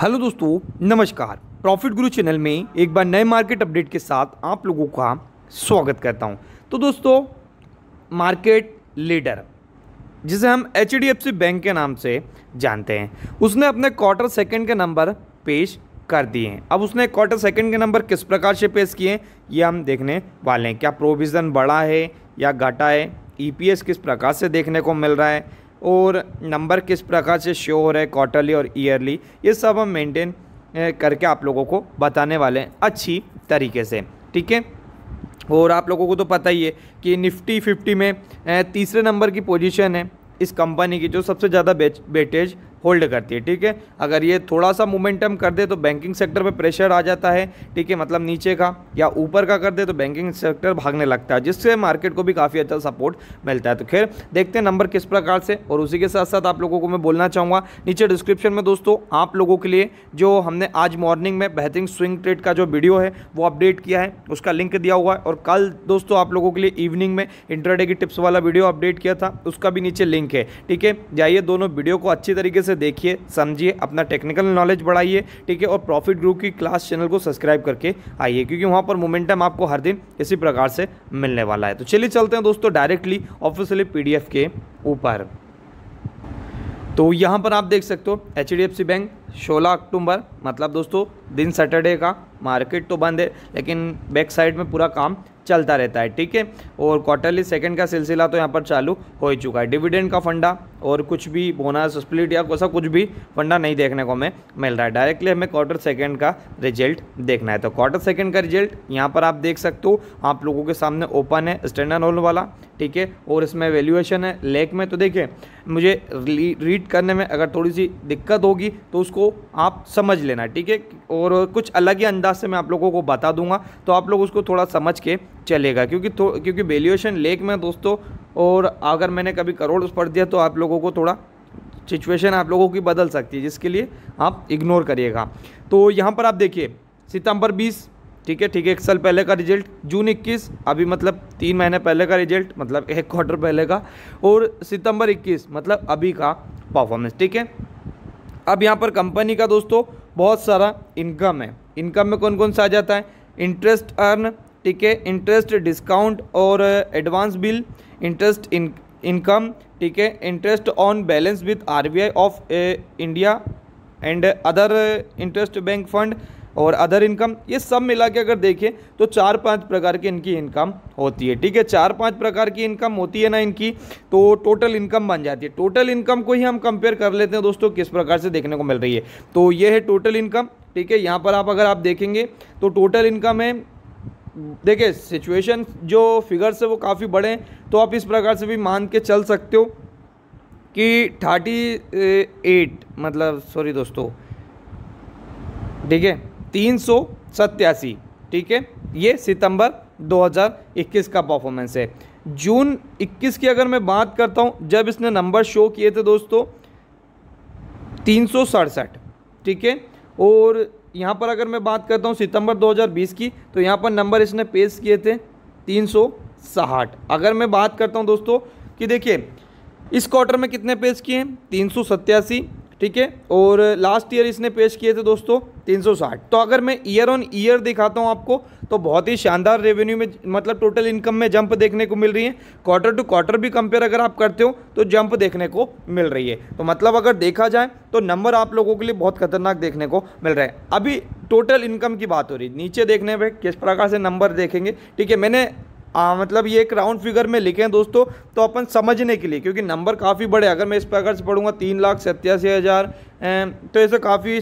hello दोस्तों नमस्कार profit गुरु चैनल में एक बार नए मार्केट अपडेट के साथ आप लोगों का स्वागत करता हूं तो दोस्तों मार्केट लीडर जिसे हम एच बैंक के नाम से जानते हैं उसने अपने क्वार्टर सेकंड के नंबर पेश कर दिए हैं अब उसने क्वार्टर सेकंड के नंबर किस प्रकार से पेश किए ये हम देखने वाले हैं क्या प्रोविज़न बढ़ा है या घटा है ई e किस प्रकार से देखने को मिल रहा है और नंबर किस प्रकार से शो हो रहा है क्वार्टरली और ईयरली ये सब हम मेंटेन करके आप लोगों को बताने वाले हैं अच्छी तरीके से ठीक है और आप लोगों को तो पता ही है कि निफ्टी फिफ्टी में तीसरे नंबर की पोजीशन है इस कंपनी की जो सबसे ज़्यादा बेटेज होल्ड करती है ठीक है अगर ये थोड़ा सा मोमेंटम कर दे तो बैंकिंग सेक्टर पर प्रेशर आ जाता है ठीक है मतलब नीचे का या ऊपर का कर दे तो बैंकिंग सेक्टर भागने लगता है जिससे मार्केट को भी काफ़ी अच्छा सपोर्ट मिलता है तो खैर देखते हैं नंबर किस प्रकार से और उसी के साथ साथ आप लोगों को मैं बोलना चाहूँगा नीचे डिस्क्रिप्शन में दोस्तों आप लोगों के लिए जो हमने आज मॉर्निंग में बेहतरीन स्विंग ट्रेड का जो वीडियो है वो अपडेट किया है उसका लिंक दिया हुआ है और कल दोस्तों आप लोगों के लिए इवनिंग में इंटरडे की टिप्स वाला वीडियो अपडेट किया था उसका भी नीचे लिंक है ठीक है जाइए दोनों वीडियो को अच्छी तरीके से से देखिए समझिए अपना टेक्निकल नॉलेज बढ़ाइए ठीक है और प्रॉफिट ग्रुप की क्लास चैनल को सब्सक्राइब करके आइए क्योंकि वहाँ पर मोमेंटम आपको हर दिन इसी प्रकार से मिलने वाला है तो चलिए चलते हैं दोस्तों डायरेक्टली ऑफिशियली पी के ऊपर तो यहाँ पर आप देख सकते हो एच बैंक 16 अक्टूबर मतलब दोस्तों दिन सैटरडे का मार्केट तो बंद है लेकिन बैक साइड में पूरा काम चलता रहता है ठीक है और क्वार्टरली सेकंड का सिलसिला तो यहाँ पर चालू हो ही चुका है डिविडेंड का फंडा और कुछ भी बोनस स्प्लिट या वैसा कुछ भी फंडा नहीं देखने को हमें मिल रहा है डायरेक्टली हमें क्वार्टर सेकंड का रिजल्ट देखना है तो क्वार्टर सेकंड का रिजल्ट यहाँ पर आप देख सकते हो आप लोगों के सामने ओपन है स्टैंडर्ड होने वाला ठीक है और इसमें वैल्यूएशन है लेक में तो देखिए मुझे रीड करने में अगर थोड़ी सी दिक्कत होगी तो उसको आप समझ लेना ठीक है और कुछ अलग ही अंदाज से मैं आप लोगों को बता दूंगा तो आप लोग उसको थोड़ा समझ के चलेगा क्योंकि क्योंकि वेल्यूएशन लेक में दोस्तों और अगर मैंने कभी करोड़ पढ़ दिया तो आप लोगों को थोड़ा सिचुएशन आप लोगों की बदल सकती है जिसके लिए आप इग्नोर करिएगा तो यहाँ पर आप देखिए सितंबर बीस ठीक है ठीक है एक साल पहले का रिजल्ट जून 21 अभी मतलब तीन महीने पहले का रिजल्ट मतलब एक क्वार्टर पहले का और सितंबर 21 मतलब अभी का परफॉर्मेंस ठीक है अब यहाँ पर कंपनी का दोस्तों बहुत सारा इनकम है इनकम में कौन कौन सा आ जाता है इंटरेस्ट अर्न ठीक है इंटरेस्ट डिस्काउंट और advance bill interest in income ठीक है interest on balance with RBI of India and other interest bank fund और अदर इनकम ये सब मिला के अगर देखें तो चार पांच प्रकार की इनकी इनकम होती है ठीक है चार पांच प्रकार की इनकम होती है ना इनकी तो टोटल इनकम बन जाती है टोटल इनकम को ही हम कंपेयर कर लेते हैं दोस्तों किस प्रकार से देखने को मिल रही है तो ये है टोटल इनकम ठीक है यहाँ पर आप अगर आप देखेंगे तो टोटल इनकम है देखिए सिचुएशन जो फिगर्स है वो काफ़ी बड़े हैं तो आप इस प्रकार से भी मान के चल सकते हो कि थर्टी एट मतलब सॉरी दोस्तों ठीक है तीन सौ सत्यासी ठीक है ये सितंबर 2021 का परफॉर्मेंस है जून 21 की अगर मैं बात करता हूँ जब इसने नंबर शो किए थे दोस्तों तीन सौ सड़सठ ठीक है और यहाँ पर अगर मैं बात करता हूँ सितंबर 2020 की तो यहाँ पर नंबर इसने पेश किए थे तीन सौ अगर मैं बात करता हूँ दोस्तों कि देखिए इस क्वार्टर में कितने पेश किए हैं तीन सौ ठीक है और लास्ट ईयर इसने पेश किए थे दोस्तों 360 तो अगर मैं ईयर ऑन ईयर दिखाता हूं आपको तो बहुत ही शानदार रेवेन्यू में मतलब टोटल इनकम में जंप देखने को मिल रही है क्वार्टर टू क्वार्टर भी कंपेयर अगर आप करते हो तो जंप देखने को मिल रही है तो मतलब अगर देखा जाए तो नंबर आप लोगों के लिए बहुत खतरनाक देखने को मिल रहा है अभी टोटल इनकम की बात हो रही है नीचे देखने पर किस प्रकार से नंबर देखेंगे ठीक है मैंने आ, मतलब ये एक राउंड फिगर में लिखे हैं दोस्तों तो अपन समझने के लिए क्योंकि नंबर काफ़ी बड़े अगर मैं इस पर अगर से पढ़ूंगा तीन लाख सत्यासी हज़ार तो ऐसे काफ़ी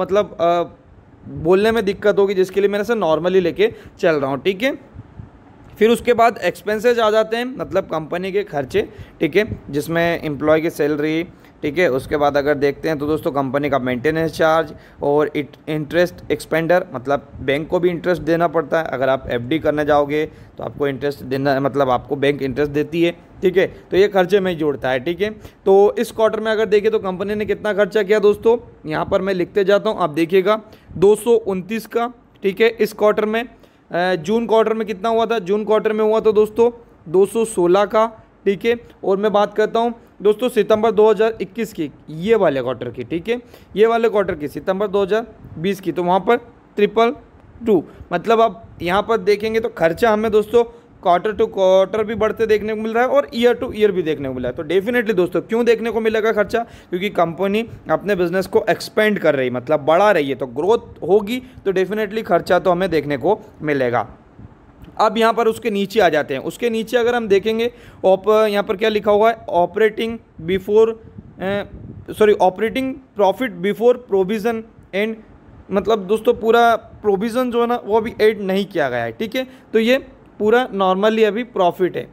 मतलब आ, बोलने में दिक्कत होगी जिसके लिए मैंने ऐसे नॉर्मली लेके चल रहा हूँ ठीक है फिर उसके बाद एक्सपेंसेज आ जाते हैं मतलब कंपनी के खर्चे ठीक है जिसमें एम्प्लॉय की सैलरी ठीक है उसके बाद अगर देखते हैं तो दोस्तों कंपनी का मेंटेनेंस चार्ज और इंटरेस्ट एक्सपेंडर मतलब बैंक को भी इंटरेस्ट देना पड़ता है अगर आप एफ करने जाओगे तो आपको इंटरेस्ट देना मतलब आपको बैंक इंटरेस्ट देती है ठीक है तो ये खर्चे में जोड़ता है ठीक है तो इस क्वार्टर में अगर देखें तो कंपनी ने कितना खर्चा किया दोस्तों यहाँ पर मैं लिखते जाता हूँ आप देखिएगा दो का ठीक है इस क्वार्टर में जून क्वार्टर में कितना हुआ था जून क्वार्टर में हुआ था दोस्तों दो का ठीक है और मैं बात करता हूँ दोस्तों सितंबर 2021 की ये वाले क्वार्टर की ठीक है ये वाले क्वार्टर की सितंबर 2020 की तो वहाँ पर ट्रिपल टू मतलब आप यहाँ पर देखेंगे तो खर्चा हमें दोस्तों क्वार्टर टू क्वार्टर भी बढ़ते देखने को मिल रहा है और ईयर टू ईयर भी देखने को मिला है तो डेफिनेटली दोस्तों क्यों देखने को मिलेगा खर्चा क्योंकि कंपनी अपने बिजनेस को एक्सपेंड कर रही मतलब बढ़ा रही है तो ग्रोथ होगी तो डेफिनेटली खर्चा तो हमें देखने को मिलेगा अब यहाँ पर उसके नीचे आ जाते हैं उसके नीचे अगर हम देखेंगे ऑप यहाँ पर क्या लिखा हुआ है operating before sorry operating profit before provision and मतलब दोस्तों पूरा प्रोविज़न जो है ना वो अभी ऐड नहीं किया गया है ठीक है तो ये पूरा नॉर्मली अभी प्रॉफिट है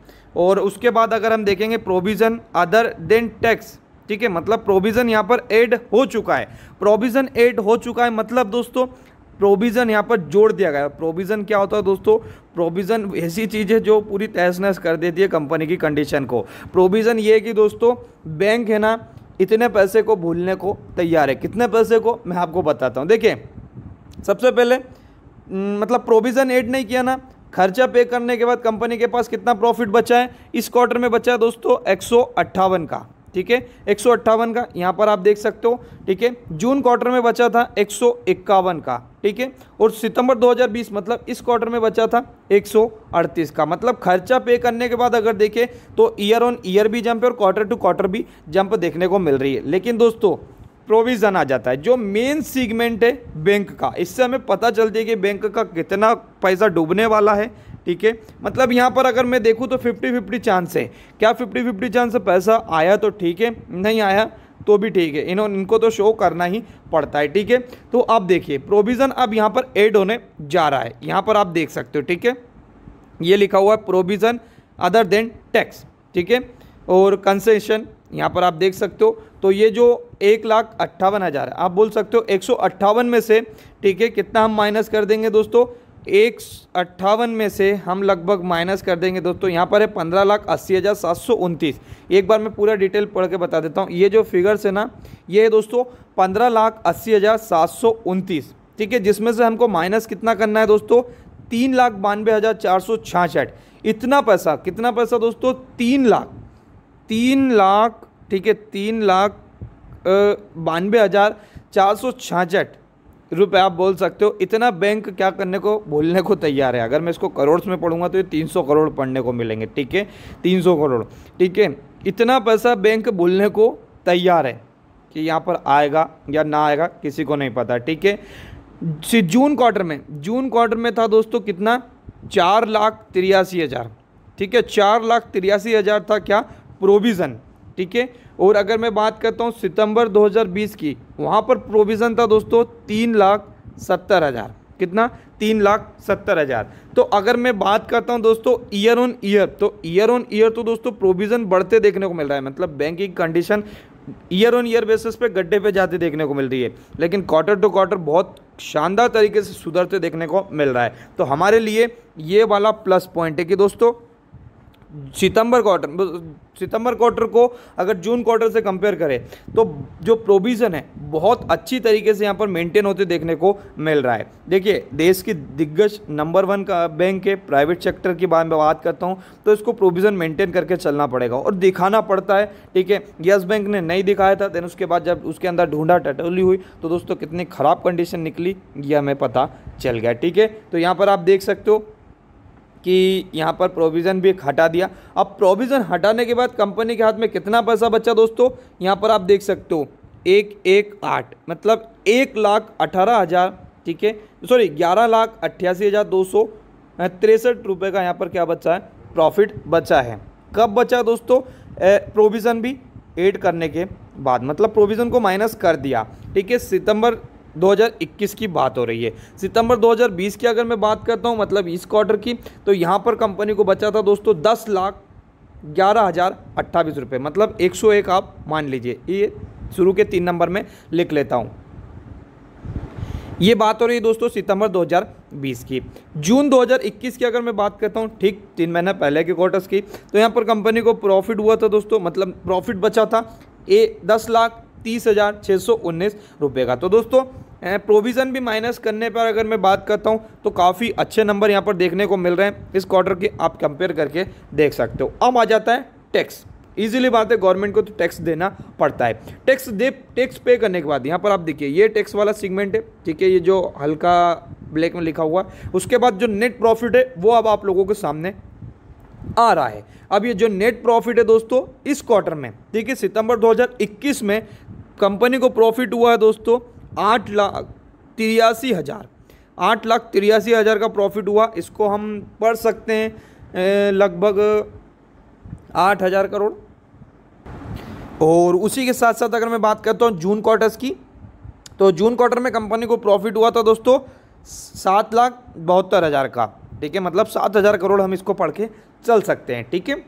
और उसके बाद अगर हम देखेंगे प्रोविज़न अदर देन टैक्स ठीक है मतलब प्रोविज़न यहाँ पर ऐड हो चुका है प्रोविज़न ऐड हो चुका है मतलब दोस्तों प्रोविज़न यहाँ पर जोड़ दिया गया प्रोविज़न क्या होता है दोस्तों प्रोविज़न ऐसी चीज़ है जो पूरी तहस नहस कर देती है कंपनी की कंडीशन को प्रोविज़न ये कि दोस्तों बैंक है ना इतने पैसे को भूलने को तैयार है कितने पैसे को मैं आपको बताता हूँ देखिए सबसे पहले मतलब प्रोविज़न एड नहीं किया ना खर्चा पे करने के बाद कंपनी के पास कितना प्रॉफिट बचा है इस क्वार्टर में बचा है दोस्तों एक का ठीक है एक का यहाँ पर आप देख सकते हो ठीक है जून क्वार्टर में बचा था एक का ठीक है और सितंबर 2020 मतलब इस क्वार्टर में बचा था 138 का मतलब खर्चा पे करने के बाद अगर देखें तो ईयर ऑन ईयर भी जंप है और क्वार्टर टू क्वार्टर भी जंप देखने को मिल रही है लेकिन दोस्तों प्रोविज़न आ जाता है जो मेन सीगमेंट है बैंक का इससे हमें पता चलती है कि बैंक का कितना पैसा डूबने वाला है ठीक है मतलब यहाँ पर अगर मैं देखूँ तो फिफ्टी फिफ्टी चांस है क्या फिफ्टी फिफ्टी चांस पैसा आया तो ठीक है नहीं आया तो भी ठीक है इन्होंने इनको तो शो करना ही पड़ता है ठीक है तो आप देखिए प्रोविज़न अब यहाँ पर एड होने जा रहा है यहाँ पर आप देख सकते हो ठीक है ये लिखा हुआ है प्रोविज़न अदर देन टैक्स ठीक है और कंसेशन यहाँ पर आप देख सकते हो तो ये जो एक लाख अट्ठावन हज़ार है आप बोल सकते हो एक सौ अट्ठावन में से ठीक है कितना हम माइनस कर देंगे दोस्तों एक अट्ठावन में से हम लगभग माइनस कर देंगे दोस्तों यहाँ पर है पंद्रह लाख अस्सी हज़ार सात सौ उनतीस एक बार मैं पूरा डिटेल पढ़ के बता देता हूँ ये जो फिगर्स है ना ये है दोस्तों पंद्रह लाख अस्सी हज़ार सात सौ उनतीस ठीक है जिसमें से हमको माइनस कितना करना है दोस्तों तीन लाख बानवे हज़ार चार सौ छाछठ इतना पैसा कितना पैसा दोस्तों तीन लाख तीन लाख ठीक है तीन लाख बानवे हज़ार चार सौ छाछठ रुपये आप बोल सकते हो इतना बैंक क्या करने को बोलने को तैयार है अगर मैं इसको करोड़ में पढ़ूंगा तो ये 300 करोड़ पढ़ने को मिलेंगे ठीक है 300 करोड़ ठीक है इतना पैसा बैंक बोलने को तैयार है कि यहाँ पर आएगा या ना आएगा किसी को नहीं पता ठीक है जून क्वार्टर में जून क्वार्टर में था दोस्तों कितना चार लाख तिरासी हज़ार ठीक है चार लाख तिरासी हज़ार था क्या प्रोविज़न ठीक है और अगर मैं बात करता हूँ सितंबर 2020 की वहाँ पर प्रोविज़न था दोस्तों तीन लाख सत्तर हज़ार कितना तीन लाख सत्तर हज़ार तो अगर मैं बात करता हूँ दोस्तों ईयर ऑन ईयर तो ईयर ऑन ईयर तो दोस्तों प्रोविज़न बढ़ते देखने को मिल रहा है मतलब बैंक की condition year on year basis पे गड्ढे पे जाते देखने को मिल रही है लेकिन क्वार्टर टू क्वार्टर बहुत शानदार तरीके से सुधरते देखने को मिल रहा है तो हमारे लिए ये वाला प्लस पॉइंट है कि दोस्तों सितंबर क्वार्टर सितंबर क्वार्टर को अगर जून क्वार्टर से कंपेयर करें तो जो प्रोविज़न है बहुत अच्छी तरीके से यहाँ पर मेंटेन होते देखने को मिल रहा है देखिए देश की दिग्गज नंबर वन का बैंक है प्राइवेट सेक्टर की बारे में बात करता हूँ तो इसको प्रोविज़न मेंटेन करके चलना पड़ेगा और दिखाना पड़ता है ठीक है यस बैंक ने नहीं दिखाया था देन उसके बाद जब उसके अंदर ढूंढा टटोली हुई तो दोस्तों कितनी ख़राब कंडीशन निकली यह हमें पता चल गया ठीक है तो यहाँ पर आप देख सकते हो कि यहाँ पर प्रोविज़न भी एक हटा दिया अब प्रोविज़न हटाने के बाद कंपनी के हाथ में कितना पैसा बचा दोस्तों यहाँ पर आप देख सकते हो एक एक आठ मतलब एक लाख अठारह हज़ार ठीक है सॉरी ग्यारह लाख अट्ठासी हज़ार दो सौ तिरसठ रुपये का यहाँ पर क्या बचा है प्रॉफिट बचा है कब बचा दोस्तों प्रोविज़न भी एड करने के बाद मतलब प्रोविज़न को माइनस कर दिया ठीक है सितंबर 2021 की बात हो रही है सितंबर 2020 की अगर मैं बात करता हूँ मतलब इस क्वार्टर की तो यहाँ पर कंपनी को बचा था दोस्तों दस लाख ग्यारह हज़ार अट्ठावीस रुपये मतलब 101 आप मान लीजिए ये शुरू के तीन नंबर में लिख लेता हूँ ये बात हो रही है दोस्तों सितंबर 2020 की जून 2021 की अगर मैं बात करता हूँ ठीक तीन महीना पहले के क्वार्टर्स की तो यहाँ पर कंपनी को प्रॉफिट हुआ था दोस्तों मतलब प्रॉफिट बचा था ए दस लाख तीस हज़ार छः सौ उन्नीस रुपये का तो दोस्तों प्रोविज़न भी माइनस करने पर अगर मैं बात करता हूँ तो काफ़ी अच्छे नंबर यहाँ पर देखने को मिल रहे हैं इस क्वार्टर के आप कंपेयर करके देख सकते हो अब आ जाता है टैक्स इजीली बात है गवर्नमेंट को तो टैक्स देना पड़ता है टैक्स दे टैक्स पे करने के बाद यहाँ पर आप देखिए ये टैक्स वाला सेगमेंट है ठीक है ये जो हल्का ब्लैक में लिखा हुआ है उसके बाद जो नेट प्रॉफिट है वो अब आप लोगों के सामने आ रहा है अब ये जो नेट प्रॉफिट है दोस्तों इस क्वार्टर में ठीक है सितंबर 2021 में कंपनी को प्रॉफिट हुआ है दोस्तों आठ लाख तिरासी हज़ार आठ लाख तिरासी हज़ार का प्रॉफिट हुआ इसको हम पढ़ सकते हैं लगभग आठ हज़ार करोड़ और उसी के साथ साथ अगर मैं बात करता हूँ जून क्वार्टर्स की तो जून क्वार्टर में कंपनी को प्रॉफिट हुआ था दोस्तों सात लाख बहत्तर हज़ार का ठीक है मतलब सात हज़ार करोड़ हम इसको पढ़ के चल सकते हैं ठीक है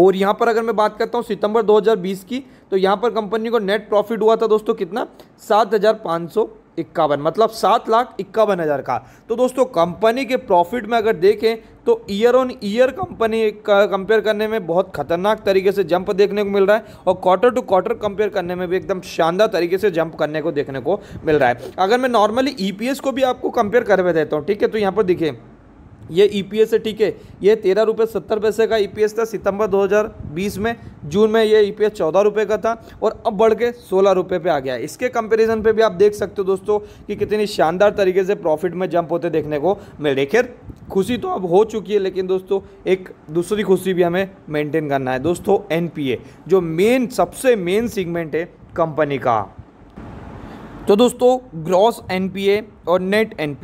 और यहाँ पर अगर मैं बात करता हूँ सितंबर 2020 की तो यहाँ पर कंपनी को नेट प्रॉफिट हुआ था दोस्तों कितना सात हज़ार पाँच सौ इक्यावन मतलब सात लाख इक्यावन हज़ार का तो दोस्तों कंपनी के प्रॉफिट में अगर देखें तो ईयर ऑन ईयर कंपनी का कंपेयर करने में बहुत खतरनाक तरीके से जंप देखने को मिल रहा है और क्वार्टर टू क्वार्टर कंपेयर करने में भी एकदम शानदार तरीके से जंप करने को देखने को मिल रहा है अगर मैं नॉर्मली ईपीएस e को भी आपको कंपेयर करवा देता हूँ ठीक है तो यहाँ पर देखिए ये ईपीएस e है ठीक है ये तेरह रुपये सत्तर पैसे का ई e था सितंबर 2020 में जून में ये एस e चौदह रुपये का था और अब बढ़ के सोलह रुपये पर आ गया है इसके कंपैरिजन पे भी आप देख सकते हो दोस्तों कि कितनी शानदार तरीके से प्रॉफिट में जंप होते देखने को मिले खैर खुशी तो अब हो चुकी है लेकिन दोस्तों एक दूसरी खुशी भी हमें मेनटेन करना है दोस्तों एन जो मेन सबसे मेन सीगमेंट है कंपनी का तो दोस्तों ग्रॉस एन और नेट एन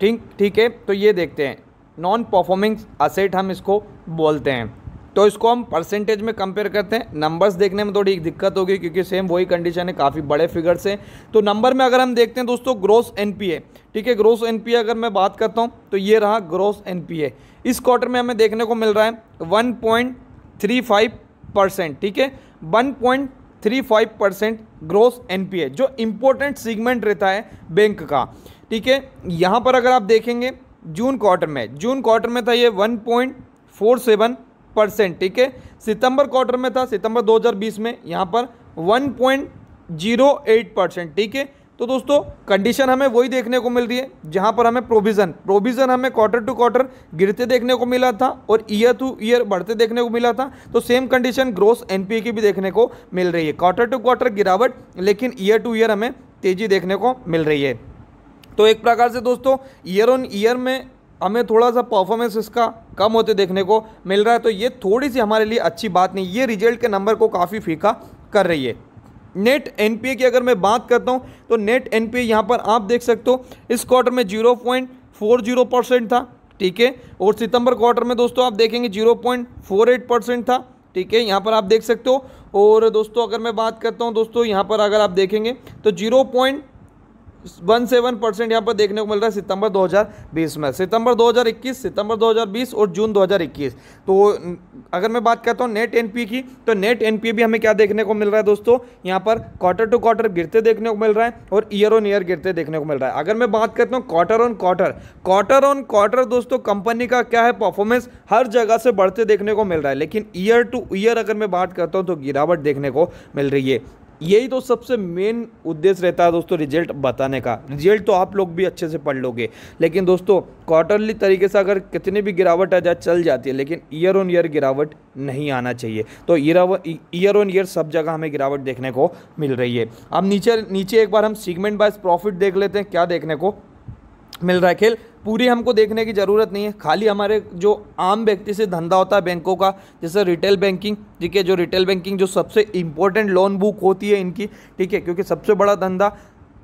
ठीक ठीक है तो ये देखते हैं नॉन परफॉर्मिंग असेट हम इसको बोलते हैं तो इसको हम परसेंटेज में कंपेयर करते हैं नंबर्स देखने में थोड़ी दिक्कत होगी क्योंकि सेम वही कंडीशन है काफ़ी बड़े फिगर से तो नंबर में अगर हम देखते हैं दोस्तों ग्रोस एनपीए ठीक है ग्रोस एनपीए अगर मैं बात करता हूँ तो ये रहा ग्रोस एनपीए इस क्वार्टर में हमें देखने को मिल रहा है one point three five percent ठीक है one point three five percent gross N जो इम्पोर्टेंट सीगमेंट रहता है बैंक का ठीक है यहाँ पर अगर आप देखेंगे जून क्वार्टर में जून क्वार्टर में था ये one point four seven percent ठीक है सितंबर क्वार्टर में था सितंबर 2020 में यहाँ पर 1.08 परसेंट ठीक है तो दोस्तों कंडीशन हमें वही देखने को मिल रही है जहाँ पर हमें प्रोविज़न प्रोविज़न हमें क्वार्टर टू क्वार्टर गिरते देखने को मिला था और ईयर टू ईयर बढ़ते देखने को मिला था तो सेम कंडीशन ग्रोस एनपीए की भी देखने को मिल रही है क्वार्टर टू क्वार्टर गिरावट लेकिन ईयर टू ईयर हमें तेज़ी देखने को मिल रही है तो एक प्रकार से दोस्तों ईयर ऑन ईयर में हमें थोड़ा सा परफॉर्मेंस इसका कम होते देखने को मिल रहा है तो ये थोड़ी सी हमारे लिए अच्छी बात नहीं ये रिजल्ट के नंबर को काफ़ी फीका कर रही है नेट एनपीए की अगर मैं बात करता हूँ तो नेट एनपीए यहाँ पर आप देख सकते हो इस क्वार्टर में zero point four zero percent था ठीक है और सितंबर क्वार्टर में दोस्तों आप देखेंगे zero point four eight percent था ठीक है यहाँ पर आप देख सकते हो और दोस्तों अगर मैं बात करता हूँ दोस्तों यहाँ पर अगर आप देखेंगे तो zero point one seven percent यहाँ पर देखने को मिल रहा है सितंबर 2020 में सितंबर 2021 सितंबर 2020 और जून 2021 तो अगर मैं बात करता हूँ नेट एनपीए की तो नेट एनपीए भी हमें क्या देखने को मिल रहा है दोस्तों यहाँ पर क्वार्टर टू क्वार्टर गिरते देखने को मिल रहा है और ईयर ऑन ईयर गिरते देखने को मिल रहा है अगर मैं बात करता हूँ quarter on quarter quarter on quarter दोस्तों कंपनी का क्या है परफॉर्मेंस हर जगह से बढ़ते देखने को मिल रहा है लेकिन ईयर टू ईयर अगर मैं बात करता हूँ तो गिरावट देखने को मिल रही है यही तो सबसे मेन उद्देश्य रहता है दोस्तों रिजल्ट बताने का रिजल्ट तो आप लोग भी अच्छे से पढ़ लोगे लेकिन दोस्तों क्वार्टरली तरीके से अगर कितनी भी गिरावट आ जाए चल जाती है लेकिन ईयर ऑन ईयर गिरावट नहीं आना चाहिए तो ईयर ऑन ईयर सब जगह हमें गिरावट देखने को मिल रही है अब नीचे नीचे एक बार हम सीगमेंट वाइज प्रॉफिट देख लेते हैं क्या देखने को मिल रहा है खेल पूरी हमको देखने की ज़रूरत नहीं है खाली हमारे जो आम व्यक्ति से धंधा होता है बैंकों का जैसे रिटेल बैंकिंग ठीक है जो रिटेल बैंकिंग जो सबसे इम्पोर्टेंट लोन बुक होती है इनकी ठीक है क्योंकि सबसे बड़ा धंधा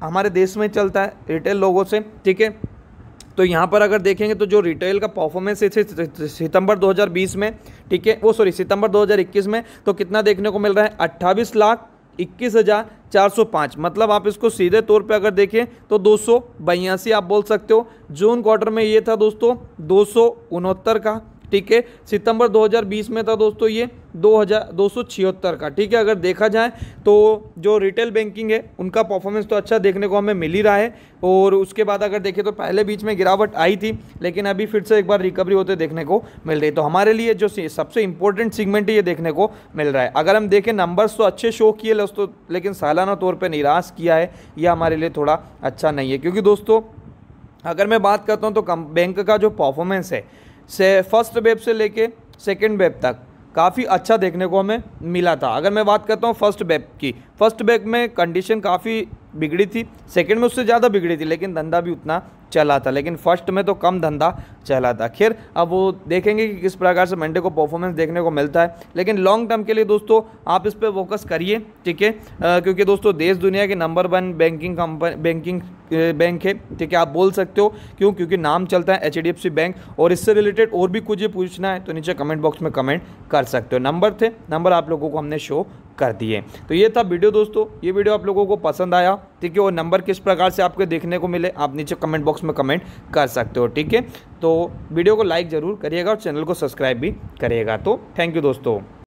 हमारे देश में चलता है रिटेल लोगों से ठीक है तो यहाँ पर अगर देखेंगे तो जो रिटेल का परफॉर्मेंस है सितंबर 2020 में ठीक है वो सॉरी सितंबर 2021 में तो कितना देखने को मिल रहा है 28 लाख इक्कीस हज़ार चार सौ पाँच मतलब आप इसको सीधे तौर पे अगर देखें तो दो सौ बयासी आप बोल सकते हो जून क्वार्टर में ये था दोस्तों दो सौ उनहत्तर का ठीक है सितंबर 2020 में था दोस्तों ये दो हज़ार दो सौ छिहत्तर का ठीक है अगर देखा जाए तो जो रिटेल बैंकिंग है उनका परफॉर्मेंस तो अच्छा देखने को हमें मिल ही रहा है और उसके बाद अगर देखें तो पहले बीच में गिरावट आई थी लेकिन अभी फिर से एक बार रिकवरी होते देखने को मिल रही तो हमारे लिए जो सबसे इंपॉर्टेंट सीगमेंट है ये देखने को मिल रहा है अगर हम देखें नंबर्स तो अच्छे शो किए दोस्तों लेकिन सालाना तौर पर निराश किया है यह हमारे लिए थोड़ा अच्छा नहीं है क्योंकि दोस्तों अगर मैं बात करता हूँ तो कम बैंक का जो परफॉर्मेंस है से फर्स्ट वेब से लेके सेकेंड वेब तक काफ़ी अच्छा देखने को हमें मिला था अगर मैं बात करता हूँ फर्स्ट वेब की फर्स्ट वेब में कंडीशन काफ़ी बिगड़ी थी सेकेंड में उससे ज़्यादा बिगड़ी थी लेकिन धंधा भी उतना चला था लेकिन फर्स्ट में तो कम धंधा था खैर अब वो देखेंगे कि किस प्रकार से मंडे को परफॉर्मेंस देखने को मिलता है लेकिन लॉन्ग टर्म के लिए दोस्तों आप इस पर फोकस करिए ठीक है क्योंकि दोस्तों देश दुनिया के number one banking company banking bank है ठीक है आप बोल सकते हो क्यों क्योंकि नाम चलता है एच बैंक और इससे रिलेटेड और भी कुछ पूछना है तो नीचे कमेंट बॉक्स में कमेंट कर सकते हो नंबर थे नंबर आप लोगों को हमने शो कर दिए तो ये था वीडियो दोस्तों ये वीडियो आप लोगों को पसंद आया ठीक है और नंबर किस प्रकार से आपके देखने को मिले आप नीचे कमेंट बॉक्स में कमेंट कर सकते हो ठीक है तो वीडियो को लाइक ज़रूर करिएगा और चैनल को सब्सक्राइब भी करिएगा तो थैंक यू दोस्तों